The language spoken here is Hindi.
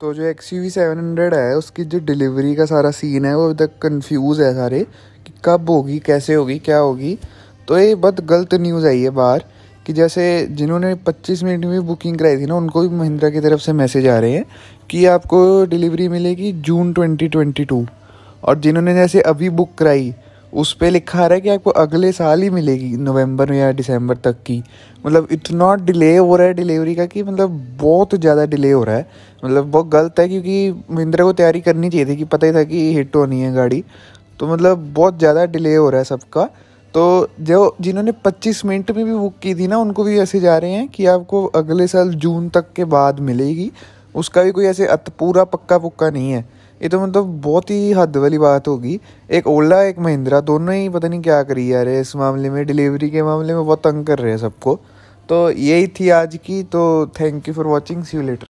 तो जो X U V seven hundred है उसकी जो डिलीवरी का सारा सीन है वो अभी तक कन्फ्यूज़ है सारे कि कब होगी कैसे होगी क्या होगी तो ये बहुत गलत न्यूज़ आई है बाहर कि जैसे जिन्होंने 25 मिनट में बुकिंग कराई थी ना उनको भी महिंद्रा की तरफ से मैसेज आ रहे हैं कि आपको डिलीवरी मिलेगी जून 2022 और जिन्होंने जैसे अभी बुक कराई उस पर लिखा आ रहा है कि आपको अगले साल ही मिलेगी नवंबर या दिसंबर तक की मतलब इतना डिले हो रहा है डिलीवरी का कि मतलब बहुत ज़्यादा डिले हो रहा है मतलब बहुत गलत है क्योंकि महिंद्रा को तैयारी करनी चाहिए थी कि पता ही था कि तो हिट होनी है गाड़ी तो मतलब बहुत ज़्यादा डिले हो रहा है सबका तो जो जिन्होंने 25 मिनट में भी बुक की थी ना उनको भी ऐसे जा रहे हैं कि आपको अगले साल जून तक के बाद मिलेगी उसका भी कोई ऐसे पूरा पक्का पुक्का नहीं है ये तो मतलब बहुत ही हद वाली बात होगी एक ओला एक महिंद्रा दोनों ही पता नहीं क्या करी जा रहे इस मामले में डिलीवरी के मामले में बहुत तंग कर रहे हैं सबको तो यही थी आज की तो thank you for watching see letter